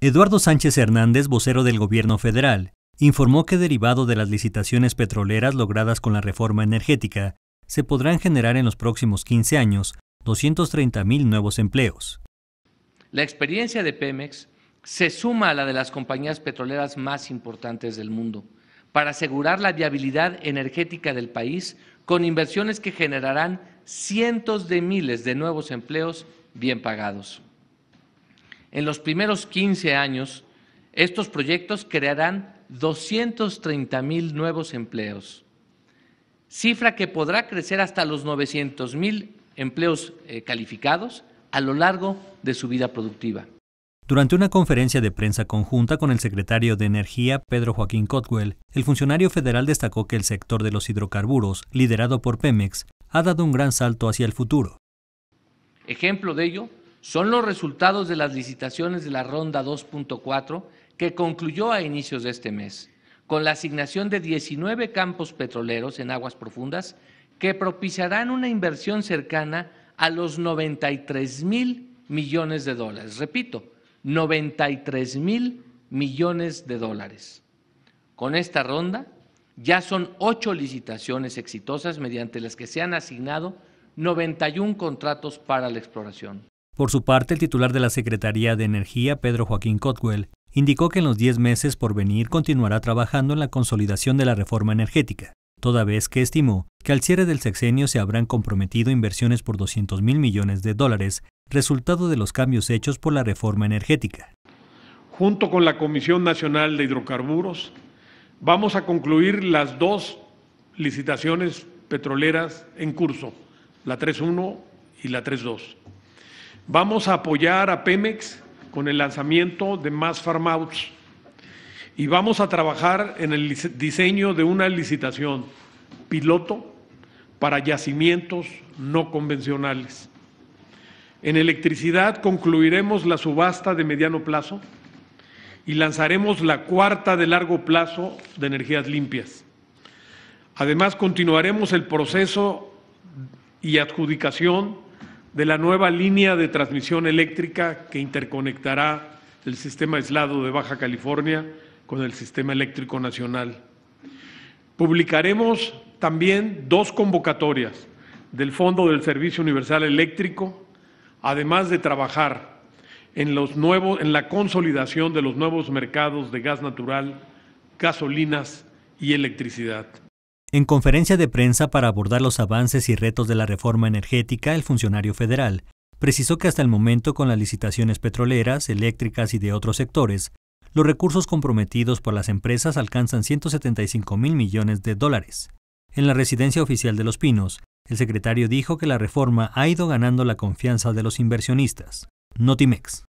Eduardo Sánchez Hernández, vocero del Gobierno federal, informó que derivado de las licitaciones petroleras logradas con la reforma energética, se podrán generar en los próximos 15 años 230.000 nuevos empleos. La experiencia de Pemex se suma a la de las compañías petroleras más importantes del mundo para asegurar la viabilidad energética del país con inversiones que generarán cientos de miles de nuevos empleos bien pagados. En los primeros 15 años, estos proyectos crearán 230 mil nuevos empleos, cifra que podrá crecer hasta los 900 mil empleos eh, calificados a lo largo de su vida productiva. Durante una conferencia de prensa conjunta con el secretario de Energía, Pedro Joaquín Cotwell, el funcionario federal destacó que el sector de los hidrocarburos, liderado por Pemex, ha dado un gran salto hacia el futuro. Ejemplo de ello son los resultados de las licitaciones de la ronda 2.4 que concluyó a inicios de este mes, con la asignación de 19 campos petroleros en aguas profundas que propiciarán una inversión cercana a los 93 mil millones de dólares. Repito, 93 mil millones de dólares. Con esta ronda ya son ocho licitaciones exitosas mediante las que se han asignado 91 contratos para la exploración. Por su parte, el titular de la Secretaría de Energía, Pedro Joaquín Cotwell, indicó que en los 10 meses por venir continuará trabajando en la consolidación de la reforma energética, toda vez que estimó que al cierre del sexenio se habrán comprometido inversiones por 200 mil millones de dólares, resultado de los cambios hechos por la reforma energética. Junto con la Comisión Nacional de Hidrocarburos, vamos a concluir las dos licitaciones petroleras en curso, la 3.1 y la 3.2. Vamos a apoyar a Pemex con el lanzamiento de más farmouts y vamos a trabajar en el diseño de una licitación piloto para yacimientos no convencionales. En electricidad concluiremos la subasta de mediano plazo y lanzaremos la cuarta de largo plazo de energías limpias. Además, continuaremos el proceso y adjudicación de la nueva línea de transmisión eléctrica que interconectará el sistema aislado de Baja California con el sistema eléctrico nacional. Publicaremos también dos convocatorias del Fondo del Servicio Universal Eléctrico, además de trabajar en, los nuevos, en la consolidación de los nuevos mercados de gas natural, gasolinas y electricidad. En conferencia de prensa para abordar los avances y retos de la reforma energética, el funcionario federal precisó que hasta el momento con las licitaciones petroleras, eléctricas y de otros sectores, los recursos comprometidos por las empresas alcanzan 175 mil millones de dólares. En la residencia oficial de Los Pinos, el secretario dijo que la reforma ha ido ganando la confianza de los inversionistas. Notimex.